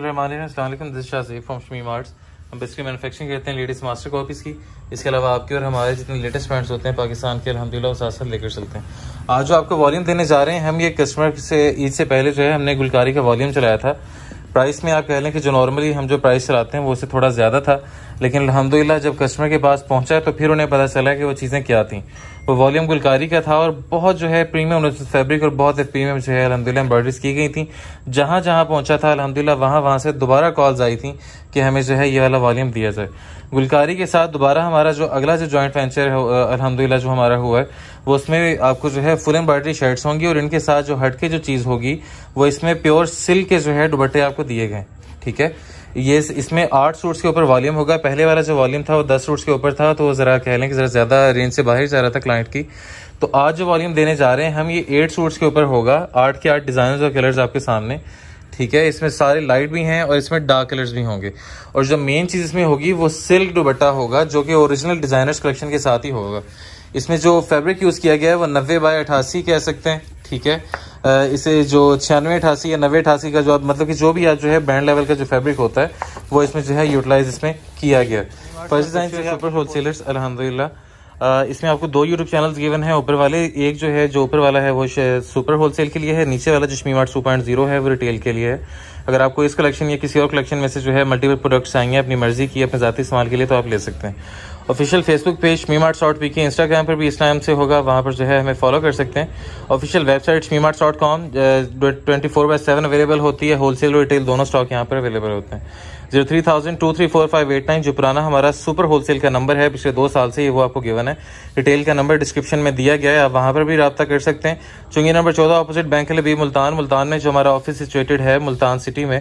बसमिलकुम this शाजीफ from Shami marts हम basically manufacturing करते हैं लेडीज़ मास्टर कॉपीज़ की इसके अलावा आपके और हमारे जितने लेटेस्ट फ्रेंड्स होते हैं पाकिस्तान के अलहमदिल्ला वो साथ साथ लेकर चलते हैं आज जो आपको वॉल्यूम देने जा रहे हैं हम ये कस्टमर से ईद से पहले जो है हमने गुलकारी का वॉल्यूम चलाया था प्राइस में आप कह लें कि जो नॉर्मली हम जो प्राइस चलाते हैं वो उससे थोड़ा ज़्यादा था लेकिन अलहमदिल्ला जब कस्टमर के पास पहुँचा तो फिर उन्हें पता चला कि वो चीज़ें क्या थी वो वॉल्यूम गुलकारी का था और बहुत जो है प्रीमियम फैब्रिक और बहुत प्रीमियम जो है अलहमदिल्ला एम्ब्रॉयडरीज की गई थी जहाँ जहाँ पहुँचा था अलहमदिल्ला वहाँ वहाँ से दोबारा कॉल्स आई थी कि हमें जो है ये वाला वॉल्यूम दिया जाए गुलकारी के साथ दोबारा हमारा जो अगला जो जॉइंट वेंचर है अलहमदिल्ला जो हमारा हुआ है वो उसमें आपको जो है फुल एम्ब्रॉयडरी शर्ट्स होंगी और इनके साथ जो हटके जो चीज़ होगी वो इसमें प्योर सिल्क के जो है दुबट्टे आपको दिए गए ठीक है ये इसमें आठ सूट्स के ऊपर वॉल्यूम होगा पहले वाला जो वॉल्यूम था वो दस सूट्स के ऊपर था तो ज़रा कह लें कि ज़रा ज़्यादा रेंज से बाहर जा रहा था क्लाइंट की तो आज जो वॉल्यूम देने जा रहे हैं हम ये एट सूट्स के ऊपर होगा आठ के आठ डिज़ाइन और कलर्स आपके सामने ठीक है इसमें सारे लाइट भी हैं और इसमें डार्क कलर्स भी होंगे और जो मेन चीज़ इसमें होगी वो सिल्क दुबट्टा होगा जो कि ओरिजिनल डिज़ाइनर्स कलेक्शन के साथ ही होगा इसमें जो फैब्रिक यूज़ किया गया है वो नब्बे बाय अठासी कह सकते हैं ठीक है इसे जो छियानवे अठासी या नब्बे अठासी का जो मतलब कि जो भी आज जो है ब्रांड लेवल का जो फैब्रिक होता है वो इसमें जो है यूटिलाइज इसमें किया गया फर्स्ट है सुपर होलसेलर्स अलहमदिल्ला इसमें आपको दो यूट्यूब चैनल्स गिवन है ऊपर वाले एक जो है जो ऊपर वाला है वो सुपर होलसेल के लिए है नीचे वाला जो Shami mart two point zero है वो रिटेल के लिए है अगर आपको इस कलेक्शन या किसी और कलेक्शन में से जो है मल्टीपल प्रोडक्ट्स आएंगे अपनी मर्जी की अपने ज़ाती इस्तेमाल के लिए तो आप ले सकते हैं ऑफिशियल फेसबुक पेज मी मार्ट शॉट पी के इंस्टाग्राम पर भी इस नाम से होगा वहाँ पर जो है हमें फॉलो कर सकते हैं ऑफिशियल वेबसाइट मी मार्ट शॉट com twenty four by seven available होती है होलसेल और रिटेल दोनों स्टॉक यहाँ पर अवेलेबल होते हैं zero three thousand two three four five eight nine जो पुराना हमारा सुपर होलसेल का नंबर है पिछले दो साल से ये वो आपको गिवन है डिटेल का नंबर डिस्क्रिप्शन में दिया गया है आप वहाँ पर भी रब्ता कर सकते हैं चुंगी नंबर चौदह अपोजिट बैंक है भी मुल्तान मुल्तान में जो हमारा ऑफिस सिचुएटेड है मुल्तान सिटी में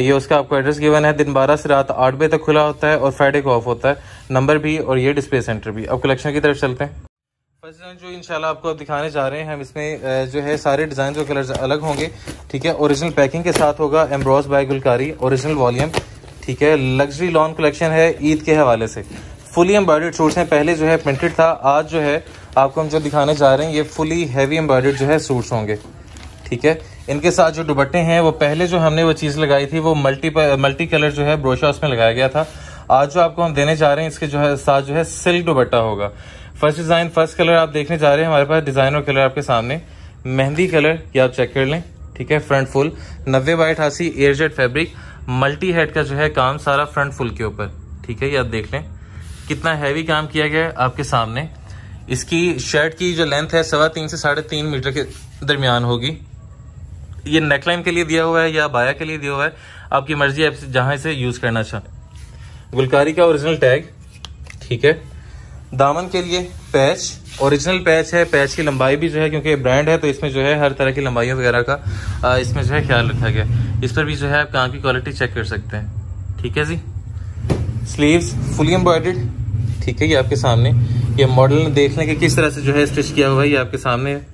ये उसका आपको एड्रेस गिवन है दिन बारह से रात आठ बजे तक खुला होता है और फ्राइडे को ऑफ होता है नंबर भी और ये डिस्प्ले सेंटर भी अब कलेक्शन की तरफ चलते हैं फर्स्ट जो इंशाल्लाह आपको अब दिखाने जा रहे हैं हम इसमें जो है सारे डिज़ाइन जो कलर्स अलग होंगे ठीक है ओरिजिनल पैकिंग के साथ होगा एम्ब्रॉस बाय गुलकारी ओरिजिनल वॉल्यूम ठीक है लग्जरी लॉन कलेक्शन है ईद के हवाले से फुली एम्ब्रॉयडर्ड सूट्स हैं पहले जो है प्रिंटेड था आज जो है आपको हम जो दिखाने जा रहे हैं ये फुली हैवी एम्ब्रॉयडर्ड जो है सूट्स होंगे ठीक है इनके साथ जो दुबट्टे हैं वो पहले जो हमने वो चीज़ लगाई थी वो मल्टी मल्टी कलर जो है ब्रोशा उसमें लगाया गया था आज जो आपको हम देने जा रहे हैं इसके जो है साथ जो है सिल्क दुबट्टा होगा फर्स्ट डिज़ाइन फर्स्ट कलर आप देखने जा रहे हैं हमारे पास डिज़ाइन और कलर आपके सामने मेहंदी कलर ये आप चेक कर लें ठीक है फ्रंट फुल नब्बे बाई अठासी एयरजेट फैब्रिक मल्टी हेड का जो है काम सारा फ्रंट फुल के ऊपर ठीक है ये आप देख लें कितना हैवी काम किया गया है आपके सामने इसकी शर्ट की जो लेंथ है सवा तीन से साढ़े तीन मीटर के दरमियान होगी ये नेकलाइन के लिए दिया हुआ है या बाया के लिए दिया हुआ है आपकी मर्जी आप जहां इसे यूज़ करना चाहें गुलकारी का ओरिजिनल टैग ठीक है दामन के लिए पैच ओरिजिनल पैच है पैच की लंबाई भी जो है क्योंकि ब्रांड है तो इसमें जो है हर तरह की लंबाइयों वगैरह का इसमें जो है ख्याल रखा गया इस पर भी जो है आप कहाँ की क्वालिटी चेक कर सकते हैं ठीक है जी स्लीव्स फुली एम्ब्रॉयडर्ड ठीक है ये आपके सामने ये मॉडल देख लें कि किस तरह से जो है स्टिच किया हुआ है ये आपके सामने है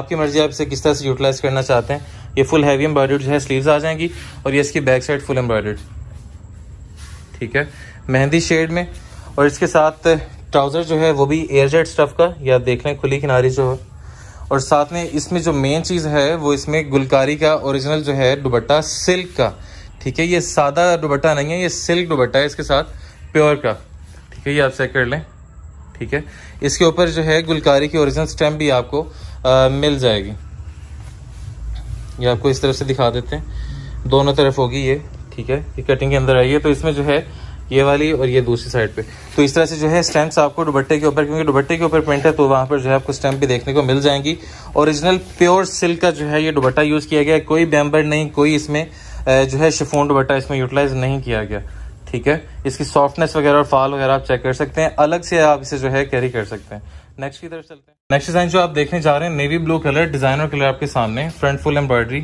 आपकी मर्जी आप इसे किस तरह से यूटिलाइज करना चाहते हैं ये फुल हैवी एम्ब्रॉयडर्ड जो है स्लीव्स आ जाएंगी और ये इसकी बैक साइड फुल एम्ब्रॉयडर्ड ठीक है मेहंदी शेड में और इसके साथ ट्राउज़र जो है वो भी एयर जेड स्टफ़ का या देख लें खुली किनारी जो है और साथ में इसमें जो मेन चीज़ है वो इसमें गुलकारी का ओरिजिनल जो है दुबट्टा सिल्क का ठीक है ये सादा दुबट्टा नहीं है ये सिल्क दुबट्टा है इसके साथ प्योर का ठीक है ये आप चेक कर लें ठीक है इसके ऊपर जो है गुलकारी की ओरिजिनल स्टैम्प भी आपको आ, मिल जाएगी ये आपको इस तरफ से दिखा देते हैं दोनों तरफ होगी ये ठीक है ये कटिंग के अंदर आई है तो इसमें जो है ये वाली और ये दूसरी साइड पे तो इस तरह से जो है स्टैंप्स आपको दुबट्टे के ऊपर क्योंकि दुबट्टे के ऊपर प्रिंट है तो वहाँ पर जो है आपको स्टैंप भी देखने को मिल जाएंगी ओरिजिनल प्योर सिल्क का जो है ये दुबट्टा यूज़ किया गया कोई बैम्बर नहीं कोई इसमें जो है शिफोन दुबट्टा इसमें यूटिलाइज नहीं किया गया ठीक है इसकी सॉफ्टनेस वगैरह और फॉल वगैरह आप चेक कर सकते हैं अलग से आप इसे जो है कैरी कर सकते हैं नेक्स्ट की तरफ चलते हैं नेक्स्ट डिजाइन जो आप देखने जा रहे हैं navy blue colour designer colour आपके सामने फ्रंट फुल एम्ब्रॉयडरी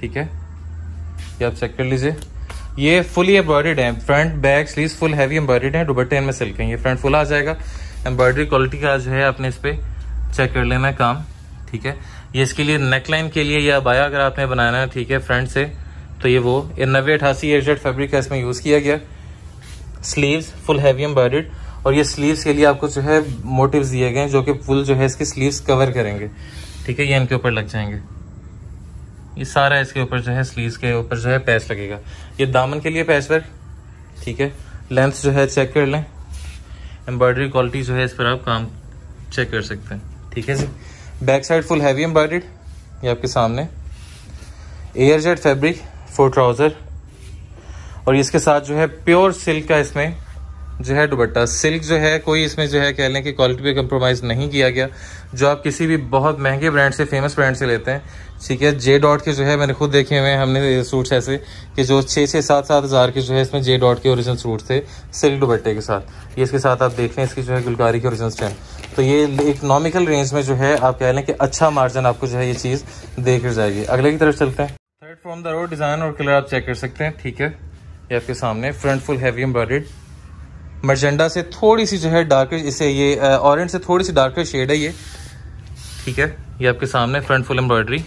ठीक है ये आप चेक कर लीजिए ये फुली एम्ब्रॉयड है front back sleeve full heavy embroidered है दुबट्टे में सिल्क है ये फ्रंट फुल आ जाएगा एम्ब्रॉयडरी क्वालिटी का जो है आपने इस पर चेक कर लेना है काम ठीक है ये इसके लिए नेकलाइन के लिए या बाया अगर आपने बनाना है ठीक है फ्रंट से तो ये वो नब्बे अठासी एयरशर्ट फेब्रिक का इसमें यूज़ किया गया स्लीव्स फुल हैवी एम्ब्रॉयड और ये स्लीव्स के लिए आपको जो है मोटिव्स दिए गए हैं जो कि फुल जो है इसके स्लीव्स कवर करेंगे ठीक है ये इनके ऊपर लग जाएंगे ये सारा इसके ऊपर जो है स्लीव के ऊपर जो है पैच लगेगा ये दामन के लिए पैच वर्क ठीक है लेंथ जो है चेक कर लें एम्ब्रॉयडरी क्वालिटी जो है इस पर आप काम चेक कर सकते हैं ठीक है जी back side full heavy embroidered ये आपके सामने air jet fabric for trouser और इसके साथ जो है प्योर सिल्क का इसमें जो है दुबट्टा सिल्क जो है कोई इसमें जो है कह लें कि क्वालिटी पे कंप्रोमाइज़ नहीं किया गया जो आप किसी भी बहुत महंगे ब्रांड से फेमस ब्रांड से लेते हैं ठीक है जे डॉट के जो है मैंने खुद देखे हुए हैं हमने सूट्स ऐसे कि जो छः छः सात सात हज़ार के जो है इसमें जे डॉट के ओरिजिनल सूट थे सिल्क दुबट्टे के साथ ये इसके साथ आप देख लें इसकी जो है गुलकारी के ओरिजिनल स्टैंड तो ये इकनॉमिकल रेंज में जो है आप कह लें कि अच्छा मार्जिन आपको जो है ये चीज़ देख जाएगी अगले की तरफ चलते हैं third from the road design और कलर आप चेक कर सकते हैं ठीक है ये आपके सामने front full heavy embroidered magenta से थोड़ी सी जो है डार्क इसे ये ऑरेंज से थोड़ी सी डार्कर शेड है ये ठीक है ये आपके सामने फ्रंट फुल एम्ब्रॉयडरी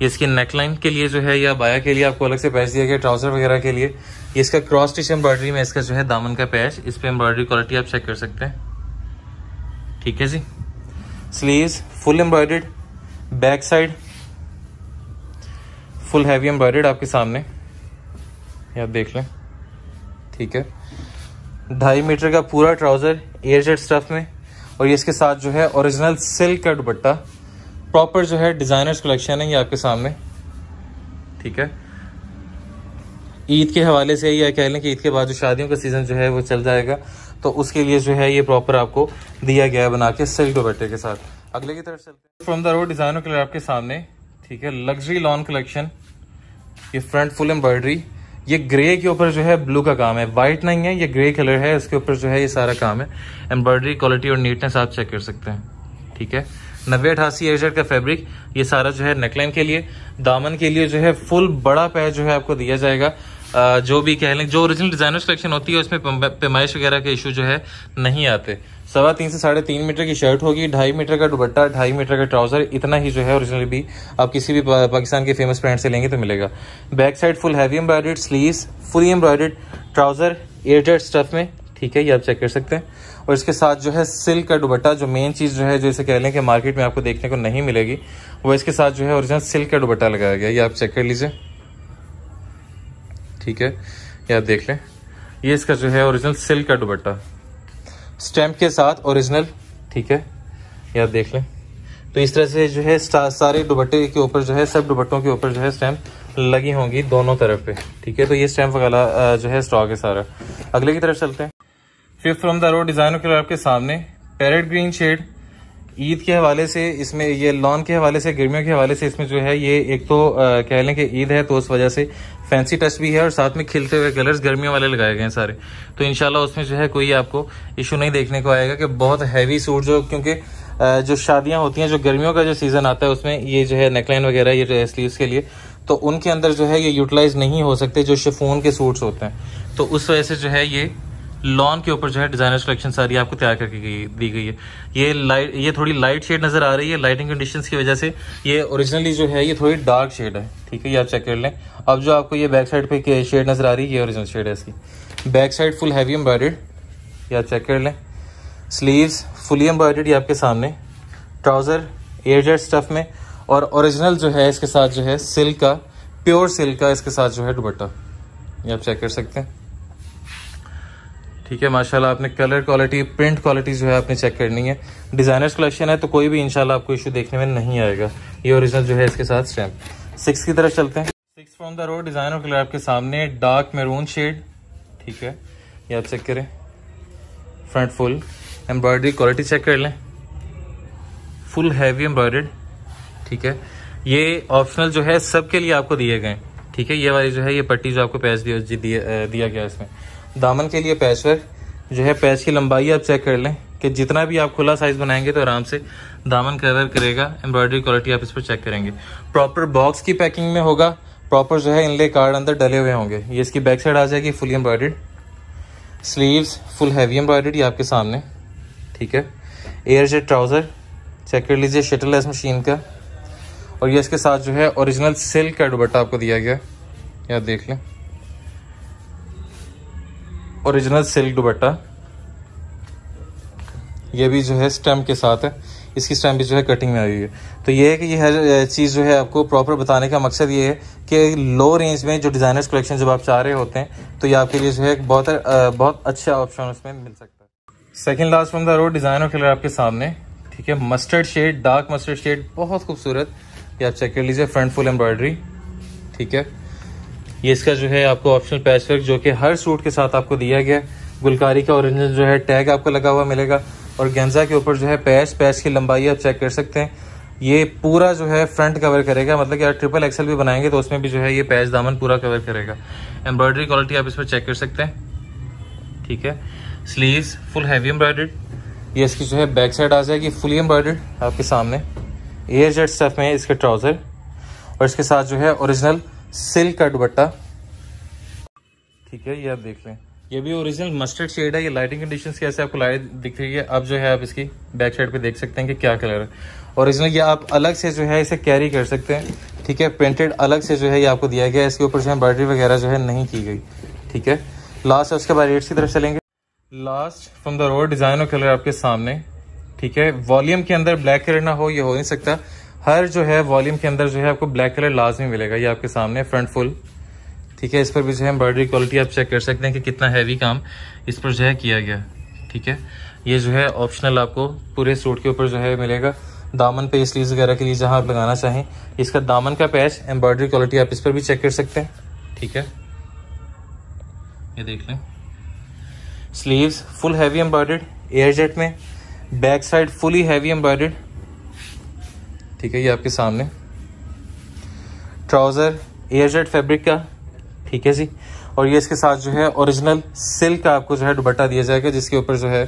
ये इसकी नेकलाइन के लिए जो है या बाया के लिए आपको अलग से पैच दिया गया ट्राउजर वगैरह के लिए ये इसका क्रॉस स्टिच एम्ब्रॉयडरी में इसका जो है दामन का पैच इस पर एम्ब्रॉयडरी क्वालिटी आप चेक कर सकते हैं ठीक है जी sleeves full embroidered back side full heavy embroidered आपके सामने आप देख लें ठीक है ढाई मीटर का पूरा ट्राउज़र एयर जेट स्टफ में और ये इसके साथ जो है ओरिजिनल सिल्क का दुपट्टा प्रॉपर जो है डिज़ाइनर्स कलेक्शन है ये आपके सामने ठीक है ईद के हवाले से या कह लें कि ईद के बाद जो शादियों का सीज़न जो है वो चल जाएगा तो उसके लिए जो है ये प्रॉपर आपको दिया गया है बना के सिल्क दुपट्टे के साथ अगले की तरफ चलते from the road designer colour आपके सामने ठीक है लग्जरी लॉन कलेक्शन ये फ्रंट फुल एम्ब्रॉयडरी ये ग्रे के ऊपर जो है ब्लू का काम है वाइट नहीं है ये ग्रे कलर है इसके ऊपर जो है ये सारा काम है एम्ब्रॉयडरी क्वालिटी और नीटनेस आप चेक कर सकते हैं ठीक है नब्बे अठासी एयरजेट का फैब्रिक ये सारा जो है नेकलाइन के लिए दामन के लिए जो है फुल बड़ा पैर जो है आपको दिया जाएगा जो भी कह लें जो ओरिजिनल डिजाइनर कलेक्शन होती है उसमें पेमाइश वगैरह के इशू जो है नहीं आते सवा तीन से साढ़े तीन मीटर की शर्ट होगी ढाई मीटर का दुबट्टा ढाई मीटर का ट्राउज़र इतना ही जो है ओरिजिनल भी आप किसी भी पाकिस्तान के फेमस ब्रांड से लेंगे तो मिलेगा back side full heavy embroidered sleeve fully embroidered trouser aerated stuff में ठीक है ये आप चेक कर सकते हैं और इसके साथ जो है सिल्क का दुबट्टा जो मेन चीज़ जो है जो इसे कह लें कि मार्केट में आपको देखने को नहीं मिलेगी वो इसके साथ जो है ओरिजिनल सिल्क का दुबट्टा लगाया गया ये आप चेक कर लीजिए ठीक है ये आप देख लें ये इसका जो है ओरिजिनल सिल्क का दुबट्टा स्टैम्प के साथ ओरिजिनल ठीक है यार देख लें तो इस तरह से जो है सारे दुबट्टे के ऊपर जो है सब दुबट्टों के ऊपर जो है स्टैम्प लगी होंगी दोनों तरफ पे ठीक है तो ये स्टैम्प वगैरह जो है स्टॉक है सारा अगले की तरफ चलते हैं फिफ्थ फ्रॉम द रोड डिज़ाइनों के आपके सामने पैरेट ग्रीन शेड ईद के हवाले से इसमें ये लॉन के हवाले से गर्मियों के हवाले से इसमें जो है ये एक तो कह लें कि ईद है तो उस वजह से फैंसी टच भी है और साथ में खिलते हुए कलर्स गर्मियों वाले लगाए गए हैं सारे तो इनशाला उसमें जो है कोई आपको इशू नहीं देखने को आएगा कि बहुत हैवी सूट जो क्योंकि जो शादियां होती हैं जो गर्मियों का जो सीज़न आता है उसमें ये जो है नेकलाइन वगैरह ये स्लीवस के लिए तो उनके अंदर जो है ये यूटिलाइज नहीं हो सकते जो शिफोन के सूट्स होते हैं तो उस वजह से जो है ये लॉन के ऊपर जो है डिजाइनर्स कलेक्शन सारी आपको तैयार करके दी गई है ये लाइट ये थोड़ी लाइट शेड नजर आ रही है लाइटिंग कंडीशंस की वजह से ये ओरिजिनली जो है ये थोड़ी डार्क शेड है ठीक है ये आप चेक कर लें अब जो आपको ये बैक साइड पे शेड नजर आ रही है ये ओरिजिनल शेड है इसकी back side full heavy embroidered ये आप चेक कर लें स्लीव फुली एम्ब्रॉयड ये आपके सामने ट्राउजर एयरजेट स्टफ में और ओरिजिनल जो है इसके साथ जो है सिल्क का प्योर सिल्क का इसके साथ जो है दुबट्टा ये आप चेक कर सकते हैं ठीक है माशाल्लाह आपने कलर क्वालिटी प्रिंट क्वालिटी जो है आपने चेक करनी है डिज़ाइनर्स कलेक्शन है तो कोई भी इनशाला आपको इशू देखने में नहीं आएगा ये ओरिजिनल जो है इसके साथ स्टैम्प सिक्स की तरफ चलते हैं six from the road designer colour आपके सामने डार्क मेरून शेड ठीक है ये आप चेक करें front full embroidery quality check कर लें फुल हैवी एम्ब्रॉयड ठीक है ये ऑप्शनल जो है सबके लिए आपको दिए गए ठीक है ये वाली जो है ये पट्टी जो आपको पैस दिया दिया गया इसमें दामन के लिए पैच वर्क जो है पैच की लंबाई आप चेक कर लें कि जितना भी आप खुला साइज़ बनाएंगे तो आराम से दामन कवर करेगा एम्ब्रॉयडरी क्वालिटी आप इस पर चेक करेंगे प्रॉपर बॉक्स की पैकिंग में होगा प्रॉपर जो है इनले कार्ड अंदर डले हुए होंगे ये इसकी बैक साइड आ जाएगी फुली एम्ब्रॉयड स्लीव्स फुल हैवी एम्ब्रॉयडरी आपके सामने ठीक है एयर जेट ट्राउज़र चेक कर लीजिए शटल है इस मशीन का और ये इसके साथ जो है ओरिजिनल सिल्क का दुबट्टा आपको दिया गया या देख लें ओरिजिनल सिल्क दुबट्टा ये भी जो है स्टेम के साथ है इसकी स्टैम्प भी जो है कटिंग में आई हुई है तो ये है कि ये हर चीज़ जो है आपको प्रॉपर बताने का मकसद ये है कि लो रेंज में जो डिज़ाइनर्स कलेक्शन जब आप चाह रहे होते हैं तो ये आपके लिए जो है बहुत बहुत अच्छा ऑप्शन उसमें मिल सकता है second last from the road designer colour आपके सामने ठीक है mustard shade dark mustard shade बहुत खूबसूरत ये आप चेक कर लीजिए फ्रंट फुल एम्ब्रॉयडरी ठीक है ये इसका जो है आपको ऑप्शनल पैच वर्क जो कि हर सूट के साथ आपको दिया गया गुलकारी का ओरिजिनल जो है टैग आपको लगा हुआ मिलेगा और गेंजा के ऊपर जो है पैच पैच की लंबाई आप चेक कर सकते हैं ये पूरा जो है फ्रंट कवर करेगा मतलब कि अगर ट्रिपल एक्सल भी बनाएंगे तो उसमें भी जो है ये पैच दामन पूरा कवर करेगा एम्ब्रॉयडरी क्वालिटी आप इस पर चेक कर सकते हैं ठीक है स्लीव्स फुल हैवी एम्ब्रॉयडर्ड ये इसकी जो है बैक साइड आ जाएगी फुली एम्ब्रॉयडर्ड आपके सामने एयर जेट स्टफ में इसके ट्राउज़र और इसके साथ जो है ओरिजिनल सिल्क का दुपट्टा ठीक है ये आप देख लें ये भी ओरिजिनल मस्टर्ड शेड है ये लाइटिंग कंडीशंस कैसे आपको लाइट दिख रही है अब जो है आप इसकी बैक साइड पे देख सकते हैं कि क्या कलर है ओरिजिनल ये आप अलग से जो है इसे कैरी कर सकते हैं ठीक है प्रिंटेड अलग से जो है ये आपको दिया गया इसके ऊपर जो है बैटरी वगैरह जो है नहीं की गई ठीक है लास्ट उसके बाद रेट्स की तरफ चलेंगे last from the road design और कलर आपके सामने ठीक है वॉल्यूम के अंदर ब्लैक कलर ना हो ये हो नहीं सकता हर जो है वॉल्यूम के अंदर जो है आपको ब्लैक कलर लाजमी मिलेगा ये आपके सामने फ्रंट फुल ठीक है इस पर भी जो है एम्ब्रॉयडरी क्वालिटी आप चेक कर सकते हैं कि कितना हैवी काम इस पर जो है किया गया ठीक है ये जो है ऑप्शनल आपको पूरे सूट के ऊपर जो है मिलेगा दामन पे स्लीव वगैरह के लिए जहाँ आप लगाना चाहें इसका दामन का पैच एम्ब्रॉयडरी क्वालिटी आप इस पर भी चेक कर सकते हैं ठीक है ये देख लें sleeves full heavy embroidered air jet में back side fully heavy embroidered ठीक है ये आपके सामने ट्राउज़र एयरजेट फैब्रिक का ठीक है जी और ये इसके साथ जो है ओरिजिनल सिल्क का आपको जो है दुबट्टा दिया जाएगा जिसके ऊपर जो है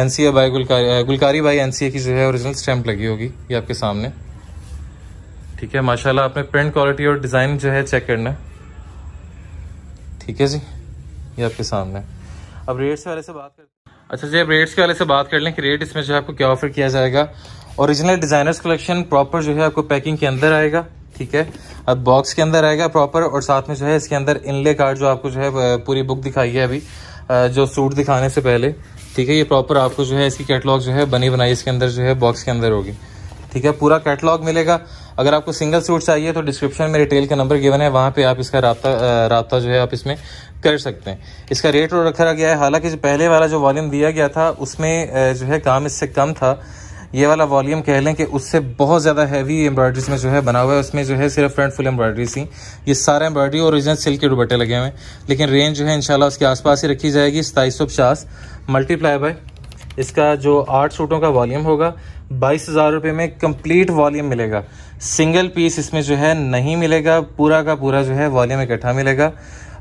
N C A by Gulkari Gulkari by N C A की जो है ओरिजिनल स्टैम्प लगी होगी ये आपके सामने ठीक है माशाल्लाह आपने प्रिंट क्वालिटी और डिज़ाइन जो है चेक करना ठीक है जी ये आपके सामने अब रेट्स वाले से बात कर अच्छा जी अब रेट्स के वाले से बात कर लें कि रेट इसमें जो है आपको क्या ऑफर किया जाएगा ओरिजिनल डिजाइनर्स कलेक्शन प्रॉपर जो है आपको पैकिंग के अंदर आएगा ठीक है अब बॉक्स के अंदर आएगा प्रॉपर और साथ में जो है इसके अंदर इनले कार्ड जो आपको जो है पूरी बुक दिखाई है अभी जो सूट दिखाने से पहले ठीक है ये प्रॉपर आपको जो है इसकी कैटलॉग जो है बनी बनाई इसके अंदर जो है बॉक्स के अंदर होगी ठीक है पूरा कैटलॉग मिलेगा अगर आपको सिंगल सूट चाहिए तो डिस्क्रिप्शन में रिटेल का नंबर गिवन है वहाँ पे आप इसका रबता रबता जो है आप इसमें कर सकते हैं इसका रेट रखा गया है हालांकि जो पहले वाला जो वॉल्यूम दिया गया था उसमें जो है काम इससे कम था ये वाला वॉल्यूम कह लें कि उससे बहुत ज़्यादा हैवी एम्ब्रॉयडरीज में जो है बना हुआ है उसमें जो है सिर्फ फ्रंट फुल एम्ब्रॉयडरीज थी ये सारा एम्ब्रॉयडरी ओरिजिनल सिल्क के दुबट्टे लगे हुए हैं लेकिन रेंज जो है इनशाला उसके आसपास ही रखी जाएगी सताईस सौ पचास मल्टीप्लाई बाय इसका जो आठ सूटों का वॉल्यूम होगा बाईस हज़ार रुपये में कंप्लीट वॉल्यूम मिलेगा सिंगल पीस इसमें जो है नहीं मिलेगा पूरा का पूरा जो है वॉल्यूम इकट्ठा मिलेगा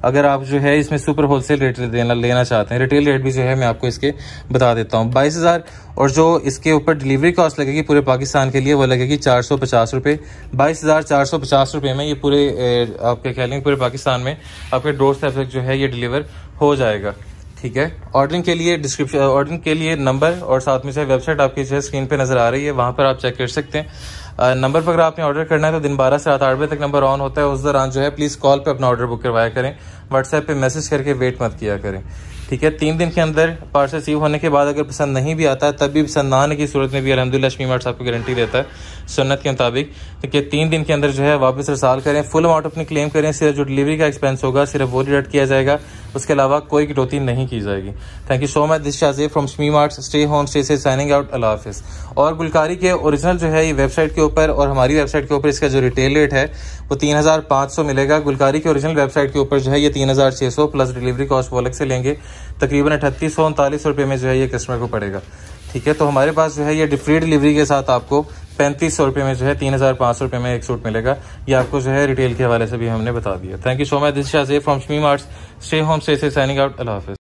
अगर आप जो है इसमें सुपर होलसेल रेट देना लेना चाहते हैं रिटेल रेट भी जो है मैं आपको इसके बता देता हूँ बाईस हज़ार और जो इसके ऊपर डिलीवरी कॉस्ट लगेगी पूरे पाकिस्तान के लिए वो लगेगी चार सौ पचास रुपये बाईस हज़ार चार सौ पचास रुपये में ये पूरे आपके कह लेंगे पूरे पाकिस्तान में आपके डोर स्टेप जो है ये डिलीवर हो जाएगा ठीक है ऑर्डरिंग के लिए डिस्क्रिप्शन ऑर्डरिंग के लिए नंबर और साथ में से वेबसाइट आपकी जो है स्क्रीन पे नज़र आ रही है वहाँ पर आप चेक कर सकते हैं नंबर पर अगर आपने ऑर्डर करना है तो दिन बारह से रात आठ बजे तक नंबर ऑन होता है उस दौरान जो है प्लीज़ कॉल पर अपना ऑर्डर बुक करवाया करें व्हाट्सएप पर मैसेज करके वेट मत किया करें ठीक है तीन दिन के अंदर पार्सल रिसीव होने के बाद अगर पसंद नहीं भी आता है तब भी पसंद ना आने की सूरत में भी अलहमदिल्ला लक्ष्मी साहब को गारंटी देता है सुन्नत के मुताबिक तो कि तीन दिन के अंदर जो है वापस रसाल करें फुल अमाउंट अपनी क्लेम करें सिर्फ जो डिलीवरी का एक्सपेंस होगा सिर्फ वो रिडक्ट किया जाएगा उसके अलावा कोई कटौती नहीं की जाएगी thank you so much this शाजे from Shami mart stay home stay से साइनिंग आउट अला हाफिस और गुलकारी के ओरिजिनल जो है ये वेबसाइट के ऊपर और हमारी वेबसाइट के ऊपर इसका जो रिटेल रेट है वो तीन हज़ार पाँच सौ मिलेगा गुलकारी के ओरिजिनल वेबसाइट के ऊपर जो है ये तीन हज़ार छः सौ प्लस डिलीवरी कॉस्ट वो अलग से लेंगे तकरीबन अठतीस सौ उनतालीस रुपये में जो है ये कस्टमर को पड़ेगा ठीक है तो हमारे पास जो है ये फ्री डिलीवरी के साथ आपको पैंतीस सौ रुपये में जो है तीन हज़ार पाँच सौ रुपये में एक सूट मिलेगा ये आपको जो है रिटेल के हवाले से भी हमने बता दिया thank you so much this शाह from Shami marts stay home stay से साइनिंग आउट अल्लाह हाफिज़